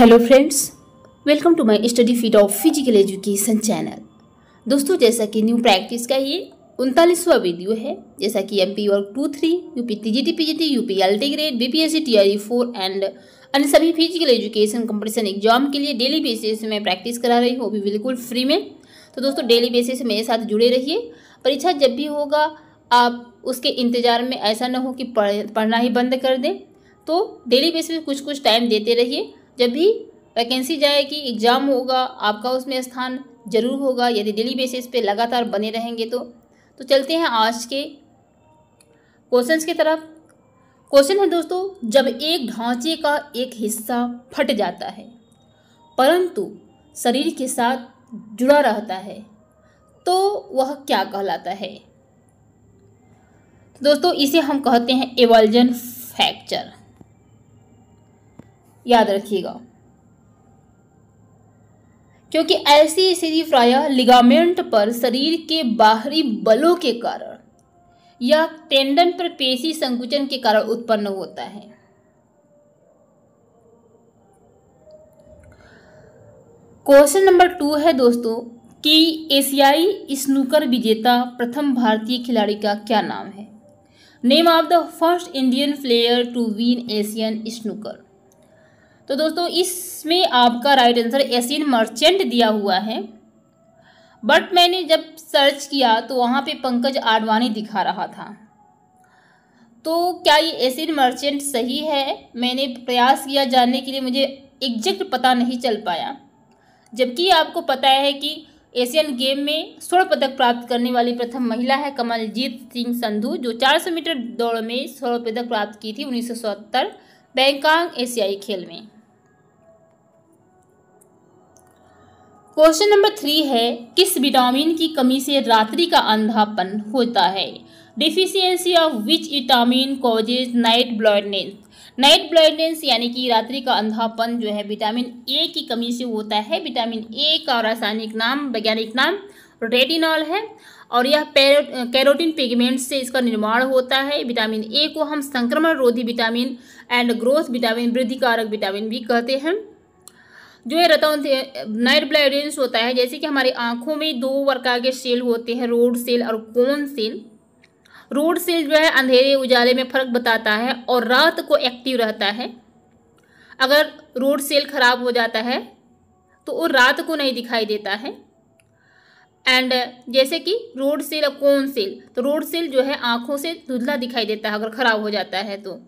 hello friends welcome to my study feed of physical education channel दोस्तों जैसा कि new practice का ये उनतालीसवा वीडियो है जैसा कि एम पी वर्क two three U P T G T P G T U P L T grade B P S C T R E four and अन्य सभी फिजिकल एजुकेशन कंपटीशन एग्जाम के लिए daily basis में practice करा रही हूँ वो भी बिल्कुल फ्री में तो दोस्तों डेली बेसिस मेरे साथ जुड़े रहिए परीक्षा जब भी होगा आप उसके इंतज़ार में ऐसा ना हो कि पढ़, पढ़ना ही बंद कर दें तो डेली बेसिस कुछ कुछ टाइम देते रहिए जब भी वैकेंसी जाएगी एग्ज़ाम होगा आपका उसमें स्थान जरूर होगा यदि डेली बेसिस पे लगातार बने रहेंगे तो तो चलते हैं आज के क्वेश्चंस की तरफ क्वेश्चन है दोस्तों जब एक ढांचे का एक हिस्सा फट जाता है परंतु शरीर के साथ जुड़ा रहता है तो वह क्या कहलाता है दोस्तों इसे हम कहते हैं एवल्जन फ्रैक्चर याद रखिएगा क्योंकि ऐसी स्थिति प्राय लिगामेंट पर शरीर के बाहरी बलों के कारण या टेंडन पर पेशी संकुचन के कारण उत्पन्न होता है क्वेश्चन नंबर टू है दोस्तों कि एशियाई स्नूकर विजेता प्रथम भारतीय खिलाड़ी का क्या नाम है name of the first Indian player to win Asian snooker तो दोस्तों इसमें आपका राइट आंसर एसिन मर्चेंट दिया हुआ है बट मैंने जब सर्च किया तो वहाँ पे पंकज आडवाणी दिखा रहा था तो क्या ये एसिन मर्चेंट सही है मैंने प्रयास किया जानने के लिए मुझे एग्जैक्ट पता नहीं चल पाया जबकि आपको पता है कि एशियन गेम में स्वर्ण पदक प्राप्त करने वाली प्रथम महिला है कमलजीत सिंह संधू जो 400 मीटर दौड़ में स्वर्ण पदक प्राप्त की थी उन्नीस बैंकॉक एशियाई खेल में क्वेश्चन नंबर थ्री है किस विटामिन की कमी से रात्रि का अंधापन होता है deficiency of which vitamin causes night blindness night blindness यानी कि रात्रि का अंधापन जो है विटामिन ए की कमी से होता है विटामिन ए का रासायनिक नाम वैज्ञानिक नाम रेटिनॉल है और यह कैरोटीन पिगमेंट से इसका निर्माण होता है विटामिन ए को हम संक्रमण रोधी विटामिन एंड ग्रोथ विटामिन वृद्धिकारक विटामिन भी कहते हैं जो है रतौन नाइट ब्लाइडेंस होता है जैसे कि हमारी आंखों में दो प्रकार के सेल होते हैं रोड सेल और कौन सेल रोड सेल जो है अंधेरे उजाले में फर्क बताता है और रात को एक्टिव रहता है अगर रोड सेल खराब हो जाता है तो वो रात को नहीं दिखाई देता है एंड जैसे कि रोड सेल और कौन सेल तो रोड सेल जो है आँखों से धुंधला दिखाई देता है अगर ख़राब हो जाता है तो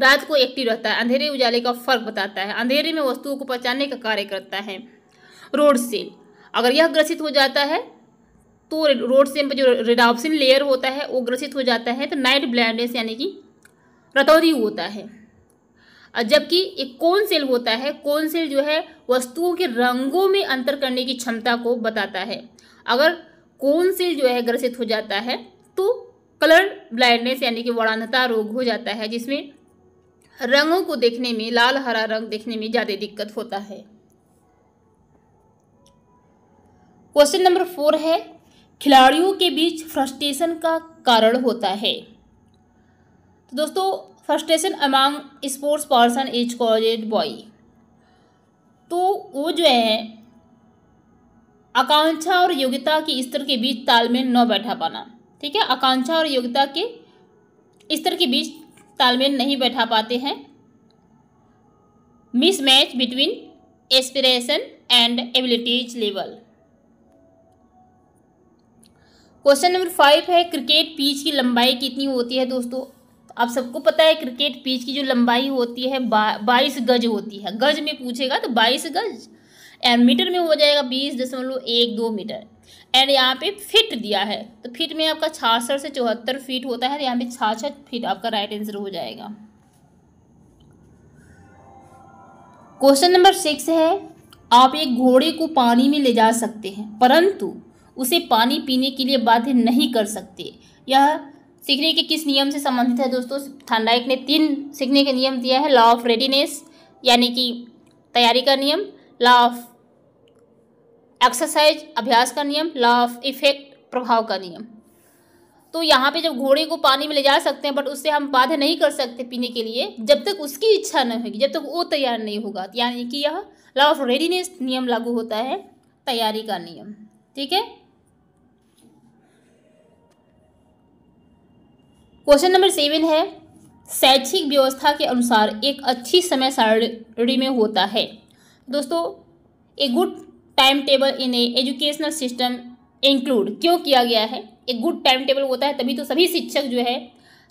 रात को एक्टिव रहता है अंधेरे उजाले का फर्क बताता है अंधेरे में वस्तुओं को पहचानने का कार्य करता है रोड सेल अगर यह ग्रसित हो जाता है तो रोड सेल पर जो रिडाप्सिन लेयर होता है वो ग्रसित हो जाता है तो नाइट ब्लाइंडनेस यानी कि रतौरी होता है और जबकि एक कौन सेल होता है कौन सेल जो है वस्तुओं के रंगों में अंतर करने की क्षमता को बताता है अगर कौन सेल जो है ग्रसित हो जाता है तो कलर ब्लाइंडनेस यानी कि वड़ानता रोग हो जाता है जिसमें रंगों को देखने में लाल हरा रंग देखने में ज़्यादा दिक्कत होता है क्वेश्चन नंबर फोर है खिलाड़ियों के बीच फ्रस्ट्रेशन का कारण होता है तो दोस्तों frustration among sports person as college boy तो वो जो है आकांक्षा और योग्यता के स्तर के बीच तालमेल न बैठा पाना ठीक है आकांक्षा और योग्यता के स्तर के बीच तालमेल नहीं बैठा पाते हैं mismatch between aspiration and abilities level question number five है क्रिकेट पिच की लंबाई कितनी होती है दोस्तों आप सबको पता है क्रिकेट पिच की जो लंबाई होती है बाईस गज होती है गज में पूछेगा तो बाईस गज एंड मीटर में हो जाएगा बीस दशमलव एक दो मीटर एंड यहाँ पे फिट दिया है तो फिट में आपका छासठ से चौहत्तर फीट होता है तो यहाँ पे छाछठ फीट आपका राइट आंसर हो जाएगा क्वेश्चन नंबर सिक्स है आप एक घोड़े को पानी में ले जा सकते हैं परंतु उसे पानी पीने के लिए बाध्य नहीं कर सकते यह सीखने के किस नियम से संबंधित है दोस्तों थांडाइक ने तीन सीखने का नियम दिया है लॉ ऑफ रेडीनेस यानी कि तैयारी का नियम लॉ ऑफ एक्सरसाइज अभ्यास का नियम लॉ ऑफ इफेक्ट प्रभाव का नियम तो यहाँ पे जब घोड़े को पानी में ले जा सकते हैं बट उससे हम बाध्य नहीं कर सकते पीने के लिए जब तक उसकी इच्छा न होगी जब तक वो तैयार नहीं होगा यानी कि यह लॉ ऑफ रेडीनेस नियम लागू होता है तैयारी का नियम ठीक है क्वेश्चन नंबर सेवन है शैक्षिक व्यवस्था के अनुसार एक अच्छी समय सारणी में होता है दोस्तों a good time table in a educational system include क्यों किया गया है एक गुड टाइम टेबल होता है तभी तो सभी शिक्षक जो है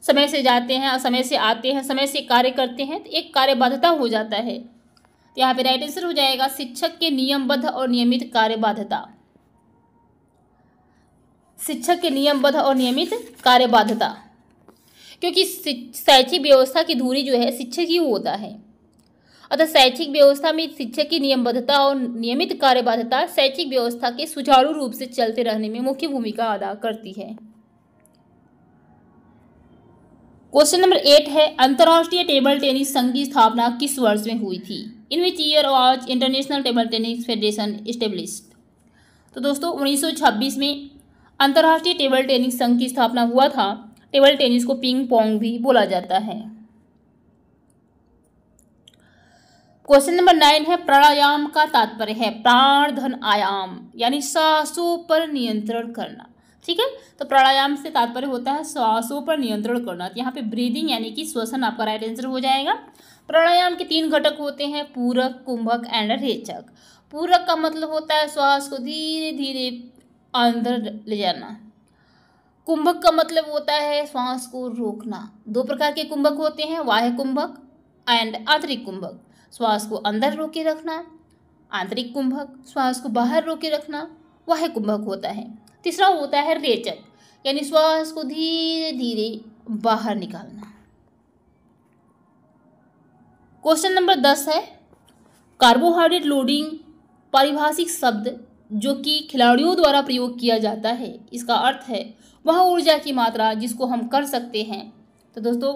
समय से जाते हैं और समय से आते हैं समय से कार्य करते हैं तो एक कार्यबाध्यता हो जाता है तो यहाँ पे राइट आंसर हो जाएगा शिक्षक के नियमबद्ध और नियमित कार्यबाध्यता शिक्षक के नियमबद्ध और नियमित कार्यबाध्यता क्योंकि शैक्षिक व्यवस्था की धूरी जो है शिक्षक ही होता है अतः शैक्षिक व्यवस्था में शिक्षक की नियमबद्धता और नियमित कार्यबद्धता शैक्षिक व्यवस्था के सुचारू रूप से चलते रहने में मुख्य भूमिका अदा करती है क्वेश्चन नंबर एट है अंतर्राष्ट्रीय टेबल टेनिस संघ की स्थापना किस वर्ष में हुई थी in which year was international table tennis federation establish तो दोस्तों 1926 में अंतर्राष्ट्रीय टेबल टेनिस संघ की स्थापना हुआ था टेबल टेनिस को पिंग पोंग भी बोला जाता है क्वेश्चन नंबर नाइन है प्राणायाम का तात्पर्य है प्राण धन आयाम यानी सांसों पर नियंत्रण करना ठीक है तो प्राणायाम से तात्पर्य होता है श्वासों पर नियंत्रण करना तो यहाँ पे ब्रीदिंग यानी कि श्वसन आपका राइट आंसर हो जाएगा प्राणायाम के तीन घटक होते हैं पूरक कुंभक एंड रेचक पूरक का मतलब होता है श्वास को धीरे धीरे अंदर ले जाना कुंभक का मतलब होता है श्वास को रोकना दो प्रकार के कुंभक होते हैं वाह कुंभक एंड आंतरिक कुंभक श्वास को अंदर रोके रखना आंतरिक कुंभक श्वास को बाहर रोके रखना वह कुंभक होता है तीसरा होता है रेचक यानी श्वास को धीरे धीरे बाहर निकालना क्वेश्चन नंबर दस है कार्बोहाइड्रेट लोडिंग पारिभाषिक शब्द जो कि खिलाड़ियों द्वारा प्रयोग किया जाता है इसका अर्थ है वह ऊर्जा की मात्रा जिसको हम कर सकते हैं तो दोस्तों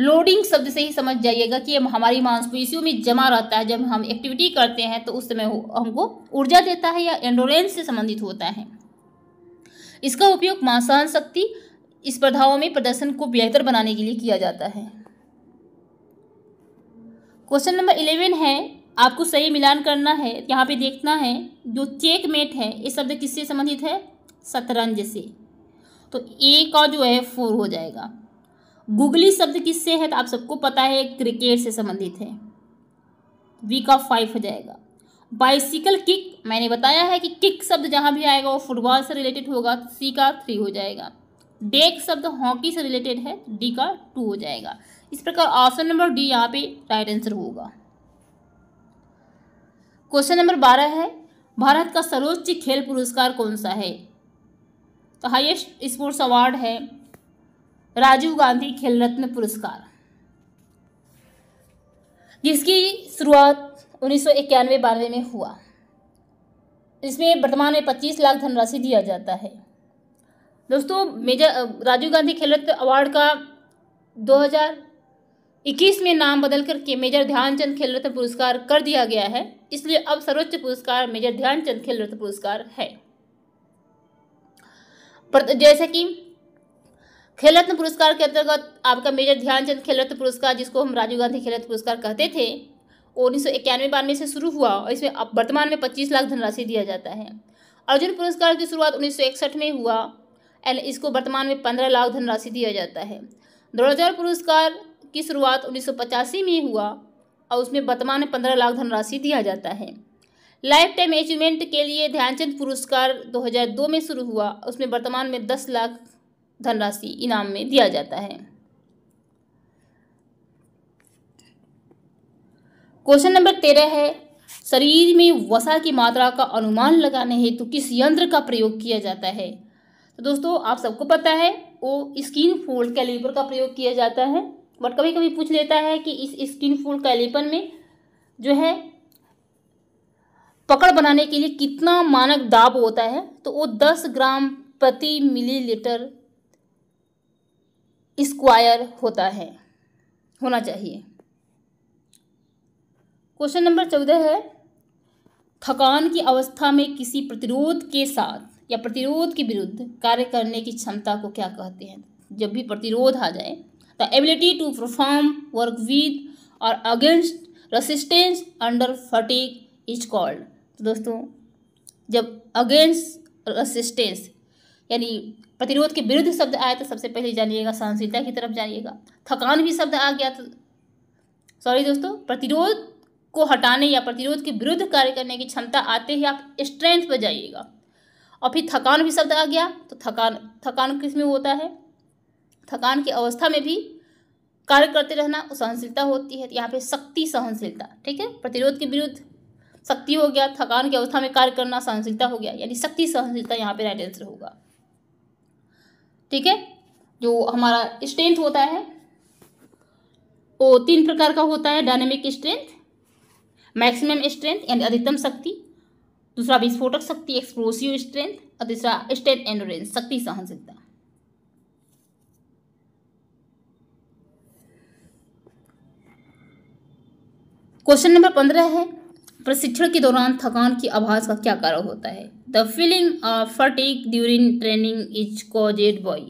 लोडिंग शब्द से ही समझ जाइएगा कि हमारी मांसपेशियों में जमा रहता है जब हम एक्टिविटी करते हैं तो उस समय हमको ऊर्जा देता है या एंडोरेंस से संबंधित होता है इसका उपयोग मांसाहन शक्ति स्पर्धाओं में प्रदर्शन को बेहतर बनाने के लिए किया जाता है क्वेश्चन नंबर इलेवन है आपको सही मिलान करना है यहाँ पे देखना है जो चेक मेट है ये शब्द किससे संबंधित है शतरंज से तो ए का जो है फोर हो जाएगा गुगली शब्द किससे है तो आप सबको पता है क्रिकेट से संबंधित है वी का फाइव हो जाएगा बाइसिकल किक मैंने बताया है कि किक शब्द जहाँ भी आएगा वो फुटबॉल से रिलेटेड होगा तो सी का थ्री हो जाएगा डेक शब्द हॉकी से रिलेटेड है डी का टू हो जाएगा इस प्रकार ऑप्शन नंबर डी यहाँ पे राइट आंसर होगा क्वेश्चन नंबर बारह है भारत का सर्वोच्च खेल पुरस्कार कौन सा है तो हाइएस्ट स्पोर्ट्स अवार्ड है राजीव गांधी खेल रत्न पुरस्कार जिसकी शुरुआत उन्नीस सौ इक्यानवे बानवे में हुआ इसमें वर्तमान में पच्चीस लाख धनराशि दिया जाता है दोस्तों मेजर राजीव गांधी खेल रत्न अवार्ड का 2021 में नाम बदल करके मेजर ध्यानचंद खेल रत्न पुरस्कार कर दिया गया है इसलिए अब सर्वोच्च पुरस्कार मेजर ध्यानचंद खेल रत्न पुरस्कार है जैसे कि खेल रत्न पुरस्कार के अंतर्गत आपका मेजर ध्यानचंद खेल रत्न पुरस्कार जिसको हम राजीव गांधी खेल रत्न पुरस्कार कहते थे उन्नीस सौ इक्यानवे बानवे से शुरू हुआ और इसमें अब वर्तमान में पच्चीस लाख धनराशि दिया जाता है अर्जुन पुरस्कार की शुरुआत उन्नीस सौ इकसठ में हुआ एंड इसको वर्तमान में पंद्रह लाख धनराशि दिया जाता है द्रोणाचार्य पुरस्कार की शुरुआत उन्नीस सौ पचासी में हुआ और उसमें वर्तमान में पंद्रह लाख धनराशि दिया जाता है लाइफ टाइम अचीवमेंट के लिए ध्यानचंद पुरस्कार दो हज़ार दो में शुरू हुआ उसमें वर्तमान में दस लाख धनराशि इनाम में दिया जाता है क्वेश्चन नंबर तेरह है शरीर में वसा की मात्रा का अनुमान लगाने हेतु तो किस यंत्र का प्रयोग किया जाता है तो दोस्तों आप सबको पता है वो स्किन फोल्ड कैलिपर का प्रयोग किया जाता है बट कभी कभी पूछ लेता है कि इस स्किन फोल्ड कैलिपर में जो है पकड़ बनाने के लिए कितना मानक दाब होता है तो वो दस ग्राम प्रति मिलीलीटर स्क्वायर होता है होना चाहिए क्वेश्चन नंबर चौदह है थकान की अवस्था में किसी प्रतिरोध के साथ या प्रतिरोध के विरुद्ध कार्य करने की क्षमता को क्या कहते हैं जब भी प्रतिरोध आ जाए the ability to perform work with और against resistance under fatigue is called तो दोस्तों जब अगेंस्ट रसिस्टेंस यानी प्रतिरोध के विरुद्ध शब्द आए तो सबसे पहले जानिएगा सहनशीलता की तरफ जानिएगा थकान भी शब्द आ गया तो सॉरी दोस्तों प्रतिरोध को हटाने या प्रतिरोध के विरुद्ध कार्य करने की क्षमता आते ही आप स्ट्रेंथ पर जाइएगा और फिर थकान भी शब्द आ गया तो थकान थकान किस में होता है थकान की अवस्था में भी कार्य करते रहना सहनशीलता होती है तो यहाँ पे शक्ति सहनशीलता ठीक है प्रतिरोध के विरुद्ध शक्ति हो गया थकान की अवस्था में कार्य करना सहनशीलता हो गया यानी शक्ति सहनशीलता यहाँ पे राइट आंसर होगा ठीक है जो हमारा स्ट्रेंथ होता है वो तीन प्रकार का होता है डायनेमिक स्ट्रेंथ मैक्सिमम स्ट्रेंथ यानी अधिकतम शक्ति दूसरा विस्फोटक शक्ति एक्सप्लोसिव स्ट्रेंथ और तीसरा स्ट्रेंथ एंडोरेंस शक्ति सहनशीलता क्वेश्चन नंबर पंद्रह है प्रशिक्षण के दौरान थकान की आभास का क्या कारण होता है the feeling of fatigue during training is caused by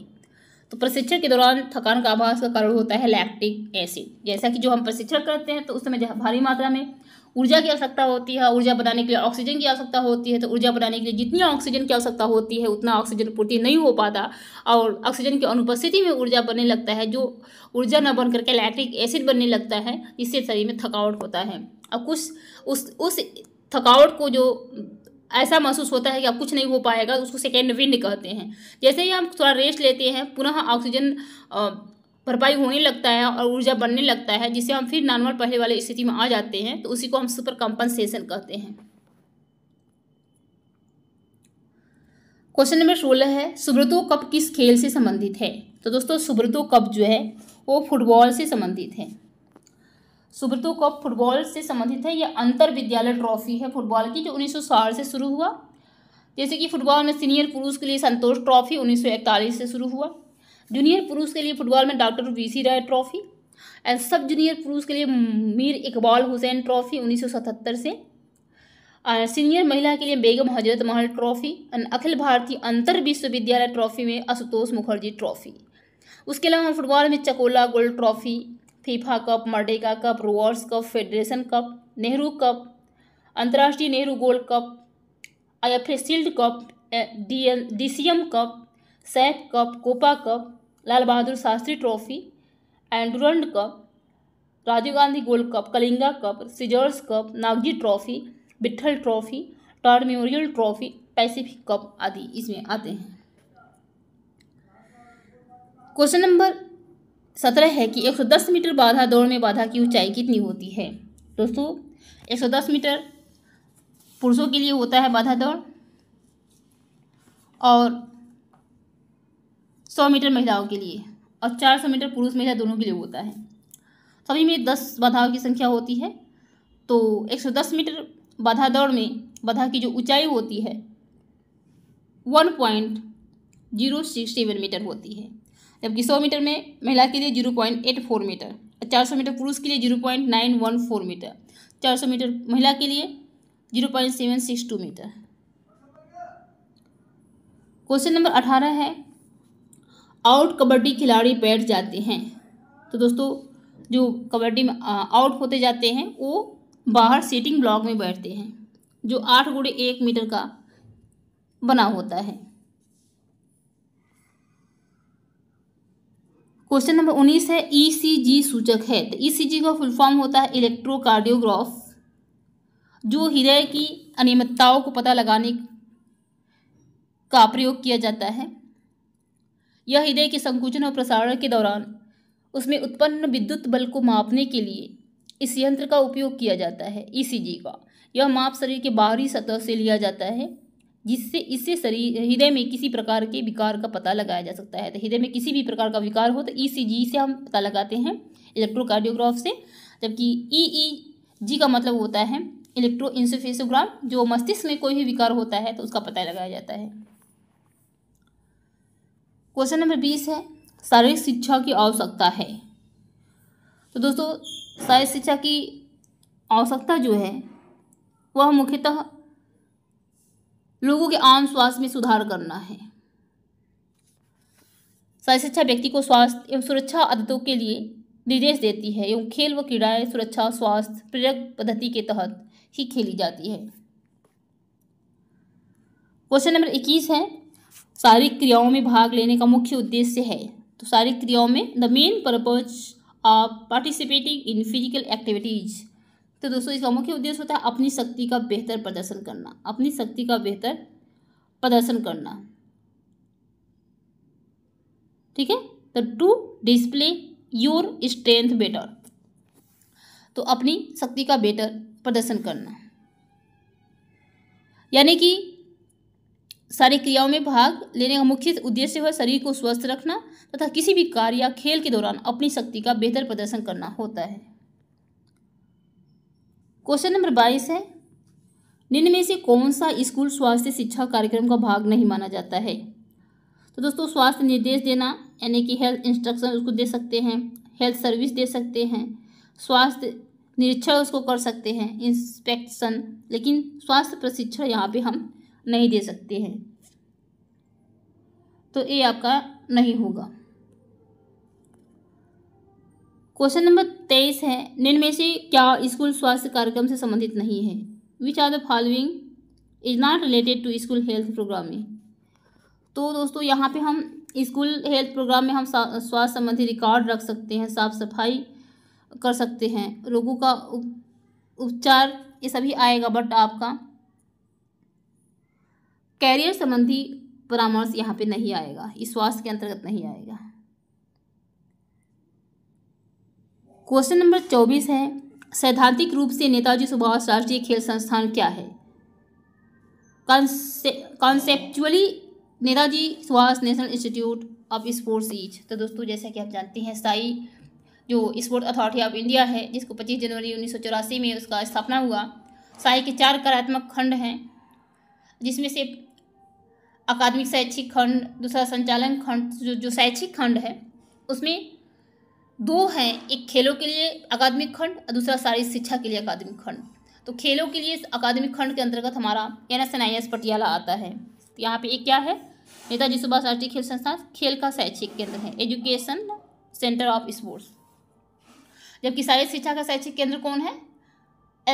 तो प्रशिक्षण के दौरान थकान का आभास का कारण होता है लैक्टिक एसिड जैसा कि जो हम प्रशिक्षण करते हैं तो उस समय भारी मात्रा में ऊर्जा की आवश्यकता होती है ऊर्जा बनाने के लिए ऑक्सीजन की आवश्यकता होती है तो ऊर्जा बनाने के लिए जितनी ऑक्सीजन की आवश्यकता होती है उतना ऑक्सीजन पूर्ति नहीं हो पाता और ऑक्सीजन की अनुपस्थिति में ऊर्जा बनने लगता है जो ऊर्जा न बन करके लैक्टिक एसिड बनने लगता है इससे शरीर में थकावट होता है अब कुछ उस उस थकावट को जो ऐसा महसूस होता है कि अब कुछ नहीं हो पाएगा उसको सेकेंड विंड कहते हैं जैसे ही हम थोड़ा रेस्ट लेते हैं पुनः ऑक्सीजन भरपाई होने लगता है और ऊर्जा बनने लगता है जिससे हम फिर नॉर्मल पहले वाली स्थिति में आ जाते हैं तो उसी को हम सुपर कंपनसेशन कहते हैं क्वेश्चन नंबर सोलह है सुब्रतो कप किस खेल से संबंधित है तो दोस्तों सुब्रतो कप जो है वो फुटबॉल से संबंधित है सुब्रतो कप फुटबॉल से संबंधित है यह अंतर विद्यालय ट्रॉफी है फुटबॉल की जो उन्नीस से शुरू हुआ जैसे कि फुटबॉल में सीनियर पुरुष के लिए संतोष ट्रॉफी उन्नीस से शुरू हुआ जूनियर पुरुष के लिए फुटबॉल में doctor V C Roy trophy and sub junior पुरुष के लिए मीर इकबाल हुसैन ट्रॉफी 1977 से सीनियर महिला के लिए बेगम हजरत महल ट्रॉफी एंड अखिल भारतीय अंतर विश्वविद्यालय ट्रॉफी में आशुतोष मुखर्जी ट्रॉफी उसके अलावा फुटबॉल में Chakola gold trophy FIFA cup Merdeka cup Rovers cup federation cup Nehru cup अंतर्राष्ट्रीय Nehru gold cup I F shield cup D D C M cup SAFF cup Copa cup Lal Bahadur Shastri trophy and cup Rajiv Gandhi gold cup Kalinga cup Scissors cup Nagjee trophy Bitthal trophy Tor memorial trophy Pacific cup आदि इसमें आते हैं question number सत्रह है कि 110 metre बाधा दौड़ में बाधा की ऊंचाई कितनी होती है दोस्तों 110 मीटर पुरुषों के लिए होता है बाधा दौड़ और 100 मीटर महिलाओं के लिए और 400 मीटर पुरुष महिला दोनों के लिए होता है सभी में 10 बाधाओं की संख्या होती है तो 110 मीटर बाधा दौड़ में बाधा की जो ऊंचाई होती है one point zero six seven metre होती है जबकि सौ मीटर में महिला के लिए zero point eight four metre चार सौ मीटर पुरुष के लिए zero point nine one four metre चार सौ मीटर महिला के लिए zero point seven six two metre question number अठारह है आउट कबड्डी खिलाड़ी बैठ जाते हैं तो दोस्तों जो कबड्डी में आउट होते जाते हैं वो बाहर सीटिंग ब्लॉक में बैठते हैं जो आठ गुड़े एक मीटर का बना होता है क्वेश्चन नंबर उन्नीस है ईसीजी e सूचक है तो ईसीजी e का फुल फॉर्म होता है इलेक्ट्रोकार्डियोग्राफ जो हृदय की अनियमितताओं को पता लगाने का प्रयोग किया जाता है यह हृदय के संकुचन और प्रसारण के दौरान उसमें उत्पन्न विद्युत बल को मापने के लिए इस यंत्र का उपयोग किया जाता है ईसीजी e का यह माप शरीर के बाहरी सतह से लिया जाता है जिससे इससे शरीर हृदय में किसी प्रकार के विकार का पता लगाया जा सकता है तो हृदय में किसी भी प्रकार का विकार हो तो ई e से हम पता लगाते हैं इलेक्ट्रोकार्डियोग्राफ से जबकि ई ई जी का मतलब होता है इलेक्ट्रो इंसोफेसोग्राम जो मस्तिष्क में कोई भी विकार होता है तो उसका पता लगाया जाता है क्वेश्चन नंबर बीस है शारीरिक शिक्षा की आवश्यकता है तो दोस्तों शारीरिक शिक्षा की आवश्यकता जो है वह मुख्यतः लोगों के आम स्वास्थ्य में सुधार करना है स्वास्थ्य शिक्षा व्यक्ति को स्वास्थ्य एवं सुरक्षा आदतों के लिए निर्देश देती है एवं खेल व क्रीड़ाएं सुरक्षा स्वास्थ्य प्रेरक पद्धति के तहत ही खेली जाती है क्वेश्चन नंबर इक्कीस है शारीरिक क्रियाओं में भाग लेने का मुख्य उद्देश्य है तो शारीरिक क्रियाओं में the main purpose of participating in physical activities तो दोस्तों इसका मुख्य उद्देश्य होता है अपनी शक्ति का बेहतर प्रदर्शन करना अपनी शक्ति का बेहतर प्रदर्शन करना ठीक है तो to display your strength better तो अपनी शक्ति का बेहतर प्रदर्शन करना यानी कि सारी क्रियाओं में भाग लेने का मुख्य उद्देश्य है शरीर को स्वस्थ रखना तथा किसी भी कार्य या खेल के दौरान अपनी शक्ति का बेहतर प्रदर्शन करना होता है क्वेश्चन नंबर बाईस है निम्न में से कौन सा स्कूल स्वास्थ्य शिक्षा कार्यक्रम का भाग नहीं माना जाता है तो दोस्तों स्वास्थ्य निर्देश देना यानी कि हेल्थ इंस्ट्रक्शन उसको दे सकते हैं हेल्थ सर्विस दे सकते हैं स्वास्थ्य निरीक्षण उसको कर सकते हैं इंस्पेक्शन लेकिन स्वास्थ्य प्रशिक्षण यहाँ पे हम नहीं दे सकते हैं तो ये आपका नहीं होगा क्वेश्चन नंबर तेईस है निम्न से क्या स्कूल स्वास्थ्य कार्यक्रम से संबंधित नहीं है which are the following is not related to school health programme में तो दोस्तों यहाँ पे हम स्कूल हेल्थ प्रोग्राम में हम स्वास्थ्य संबंधी रिकॉर्ड रख सकते हैं साफ सफाई कर सकते हैं रोगों का उपचार ये सभी आएगा बट आपका कैरियर संबंधी परामर्श यहाँ पे नहीं आएगा इस स्वास्थ्य के अंतर्गत नहीं आएगा क्वेश्चन नंबर चौबीस है सैद्धांतिक रूप से नेताजी सुभाष राष्ट्रीय खेल संस्थान क्या है conceptually Netaji Subhash National Institute of Sports each तो दोस्तों जैसा कि आप जानते हैं साई जो स्पोर्ट अथॉरिटी ऑफ इंडिया है जिसको 25 जनवरी उन्नीस में उसका स्थापना हुआ साई के चार कलात्मक खंड हैं जिसमें से अकादमिक शैक्षिक खंड दूसरा संचालन खंड जो जो शैक्षिक खंड है उसमें दो हैं एक खेलों के लिए अकादमिक खंड और दूसरा सारी शिक्षा के लिए अकादमिक खंड तो खेलों के लिए अकादमिक खंड के अंतर्गत हमारा N S N I S Patiala आता है तो यहाँ पे एक क्या है नेताजी सुभाष राष्ट्रीय खेल संस्थान खेल का शैक्षिक केंद्र है एजुकेशन सेंटर ऑफ स्पोर्ट्स जबकि सारी शिक्षा का शैक्षिक केंद्र कौन है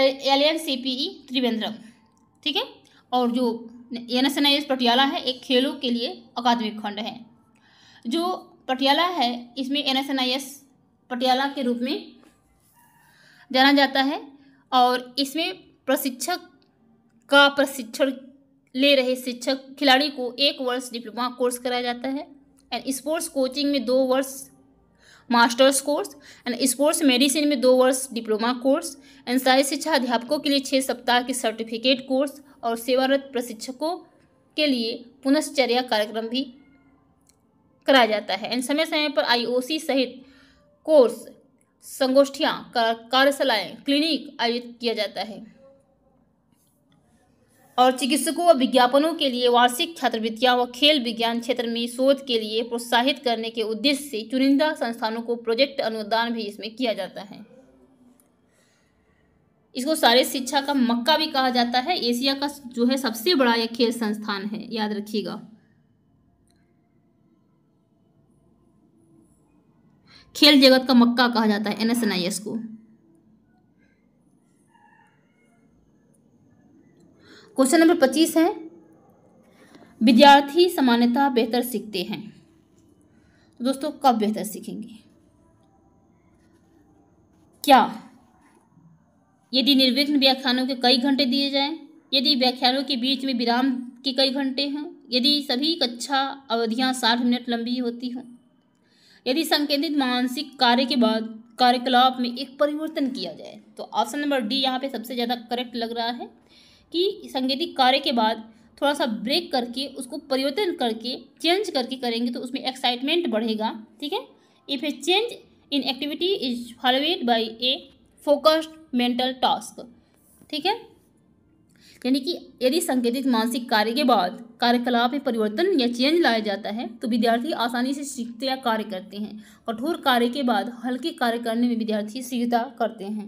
L N C P E Trivandrum ठीक है और जो N S N I S Patiala है एक खेलों के लिए अकादमिक खंड है जो पटियाला है इसमें N S N I S Patiala के रूप में जाना जाता है और इसमें प्रशिक्षक का प्रशिक्षण ले रहे शिक्षक खिलाड़ी को एक वर्ष डिप्लोमा कोर्स कराया जाता है एंड स्पोर्ट्स कोचिंग में दो वर्ष masters course and sports medicine में दो वर्ष डिप्लोमा कोर्स एंड सारी शिक्षा अध्यापकों के लिए छः सप्ताह के सर्टिफिकेट कोर्स और सेवारत प्रशिक्षकों के लिए पुनश्चर्या कार्यक्रम भी कराया जाता है एंड समय समय पर आईओसी सहित कोर्स संगोष्ठियाँ कार्यशालाएं क्लिनिक आयोजित किया जाता है और चिकित्सकों व विज्ञापनों के लिए वार्षिक छात्रवृत्तियाँ व खेल विज्ञान क्षेत्र में शोध के लिए प्रोत्साहित करने के उद्देश्य से चुनिंदा संस्थानों को प्रोजेक्ट अनुदान भी इसमें किया जाता है इसको सारे शिक्षा का मक्का भी कहा जाता है एशिया का जो है सबसे बड़ा यह खेल संस्थान है याद रखिएगा खेल जगत का मक्का कहा जाता है एनएसएनआईएस को क्वेश्चन नंबर पच्चीस है विद्यार्थी सामान्यतः बेहतर सीखते हैं तो दोस्तों कब बेहतर सीखेंगे क्या यदि निर्विघ्न व्याख्यानों के कई घंटे दिए जाएं यदि व्याख्यानों के बीच में विराम के कई घंटे हों यदि सभी कक्षा अवधियां साठ मिनट लंबी होती हों यदि संकेतित मानसिक कार्य के बाद कार्यकलाप में एक परिवर्तन किया जाए तो ऑप्शन नंबर डी यहाँ पे सबसे ज़्यादा करेक्ट लग रहा है कि संकेतिक कार्य के बाद थोड़ा सा ब्रेक करके उसको परिवर्तन करके चेंज करके करेंगे तो उसमें एक्साइटमेंट बढ़ेगा ठीक है if a change in activity is followed by a focused mental task ठीक है यानी कि यदि संकेतित मानसिक कार्य के बाद कार्यकलाप में परिवर्तन या चेंज लाया जाता है तो विद्यार्थी आसानी से सीखते या कार्य करते हैं कठोर कार्य के बाद हल्के कार्य करने में विद्यार्थी शीघ्रता करते हैं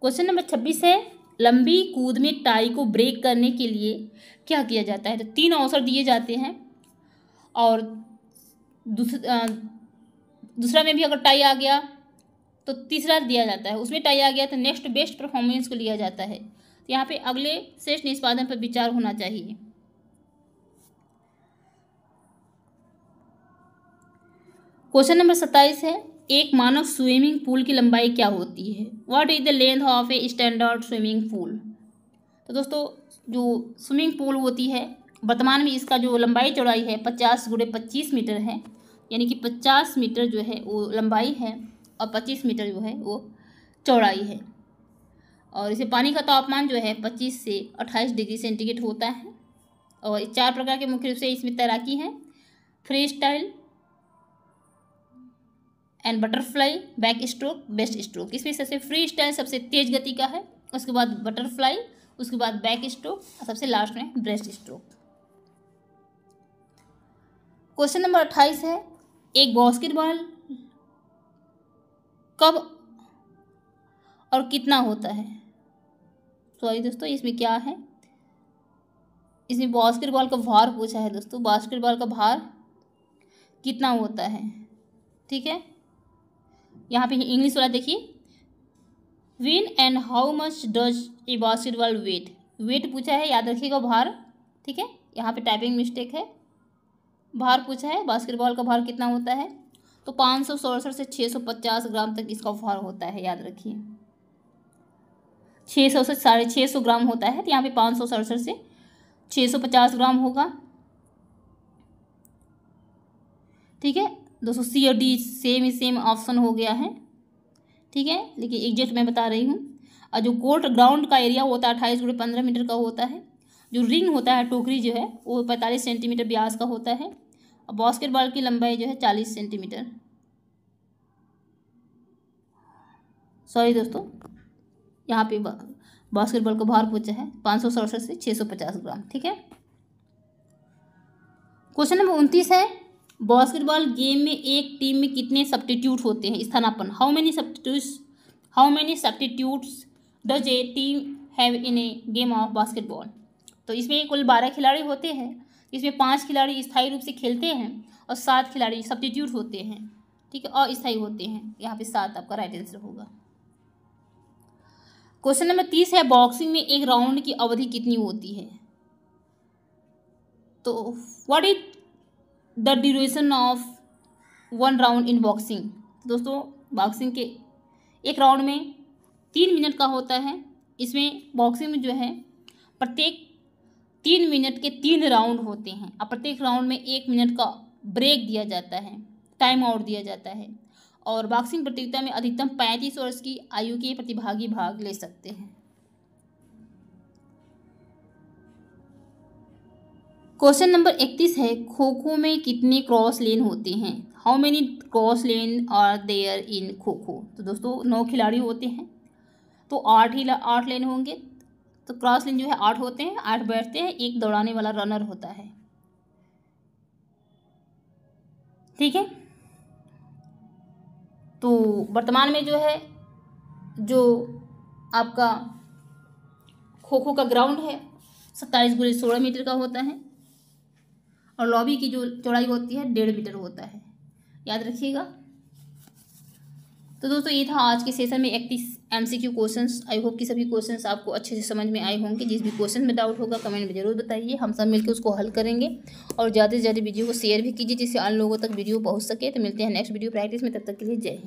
क्वेश्चन नंबर छब्बीस है लंबी कूद में टाई को ब्रेक करने के लिए क्या किया जाता है तो तीन अवसर दिए जाते हैं और दूसरा दूसरा में भी अगर टाई आ गया तो तीसरा दिया जाता है उसमें टाई आ गया तो नेक्स्ट बेस्ट परफॉर्मेंस को लिया जाता है तो यहाँ पे अगले श्रेष्ठ निष्पादन पर विचार होना चाहिए क्वेश्चन नंबर सत्ताईस है एक मानव स्विमिंग पूल की लंबाई क्या होती है what is the length of a standard swimming pool तो दोस्तों जो स्विमिंग पूल होती है वर्तमान में इसका जो लंबाई चौड़ाई है पचास गुड़े पच्चीस मीटर है यानी कि पचास मीटर जो है वो लंबाई है और पच्चीस मीटर जो है वो चौड़ाई है और इसे पानी का तापमान जो है पच्चीस से अट्ठाईस डिग्री सेंटीग्रेड होता है और चार प्रकार के मुख्य रूप से इसमें तैराकी है freestyle and butterfly backstroke breaststroke इसमें सबसे फ्री स्टाइल सबसे तेज गति का है उसके बाद बटरफ्लाई उसके बाद बैक स्ट्रोक और सबसे लास्ट में ब्रेस्ट स्ट्रोक क्वेश्चन नंबर अट्ठाईस है एक बास्केटबॉल कब और कितना होता है सॉरी तो दोस्तों इसमें क्या है इसमें बास्केटबॉल का भार पूछा है दोस्तों बास्केटबॉल का भार कितना होता है ठीक है यहाँ पे इंग्लिश वाला देखिए विन and how much does a basketball weight weight पूछा है याद रखिएगा भार ठीक है यहाँ पे टाइपिंग मिस्टेक है भार पूछा है बास्केटबॉल का भार कितना होता है तो पाँच सौ सड़सठ से छः सौ पचास ग्राम तक इसका उपहार होता है याद रखिए छः सौ से साढ़े छः सौ ग्राम होता है तो यहाँ पे पाँच सौ सड़सठ से छः सौ पचास ग्राम होगा ठीक है दोस्तों सी और डी सेम ही सेम ऑप्शन हो गया है ठीक है लेकिन एग्जैक्ट मैं बता रही हूँ और जो कोर्ट ग्राउंड का एरिया होता है अट्ठाईस गुड़े पंद्रह मीटर का होता है जो रिंग होता है टोकरी जो है वो पैंतालीस सेंटीमीटर ब्यास का होता है और बास्केट बॉल की लंबाई जो है चालीस सेंटीमीटर सॉरी दोस्तों यहाँ पे बास्केट बॉल का भार पूछा है पाँच सौ सड़सठ से छः सौ पचास ग्राम ठीक है क्वेश्चन नंबर उनतीस है बास्केटबॉल गेम में एक टीम में कितने सब्टीट्यूट होते हैं स्थानापन how many substitute how many substitute does a team have in a game of basketball तो इसमें कुल बारह खिलाड़ी होते हैं इसमें पाँच खिलाड़ी स्थायी रूप से खेलते हैं और सात खिलाड़ी सब्टीट्यूट होते हैं ठीक है अस्थायी होते हैं यहाँ पे सात आपका राइट आंसर होगा क्वेश्चन नंबर तीस है बॉक्सिंग में एक राउंड की अवधि कितनी होती है तो what is the duration of one round in boxing दोस्तों बॉक्सिंग के एक राउंड में तीन मिनट का होता है इसमें बॉक्सिंग में जो है प्रत्येक तीन मिनट के तीन राउंड होते हैं और प्रत्येक राउंड में एक मिनट का ब्रेक दिया जाता है टाइम आउट दिया जाता है और बॉक्सिंग प्रतियोगिता में अधिकतम पैंतीस वर्ष की आयु के प्रतिभागी भाग ले सकते हैं क्वेश्चन नंबर इकतीस है खो खो में कितने क्रॉस लेन होते हैं how many cross lane are there in kho kho तो दोस्तों नौ खिलाड़ी होते हैं तो आठ ही आठ लेन होंगे तो क्रॉस लिंक जो है आठ होते हैं आठ बैठते हैं एक दौड़ाने वाला रनर होता है ठीक है तो वर्तमान में जो है जो आपका खो खो का ग्राउंड है सत्ताईस गुड़े सोलह मीटर का होता है और लॉबी की जो चौड़ाई होती है डेढ़ मीटर होता है याद रखिएगा तो दोस्तों ये था आज के सेशन में इकतीस एमसीक्यू क्वेश्चंस आई होप कि सभी क्वेश्चंस आपको अच्छे से समझ में आए होंगे जिस भी क्वेश्चन में डाउट होगा कमेंट में जरूर बताइए हम सब मिलकर उसको हल करेंगे और ज़्यादा से ज़्यादा वीडियो को शेयर भी कीजिए जिससे आन लोगों तक वीडियो पहुँच सके तो मिलते हैं नेक्स्ट वीडियो प्रैक्टिस में तब तक के लिए जय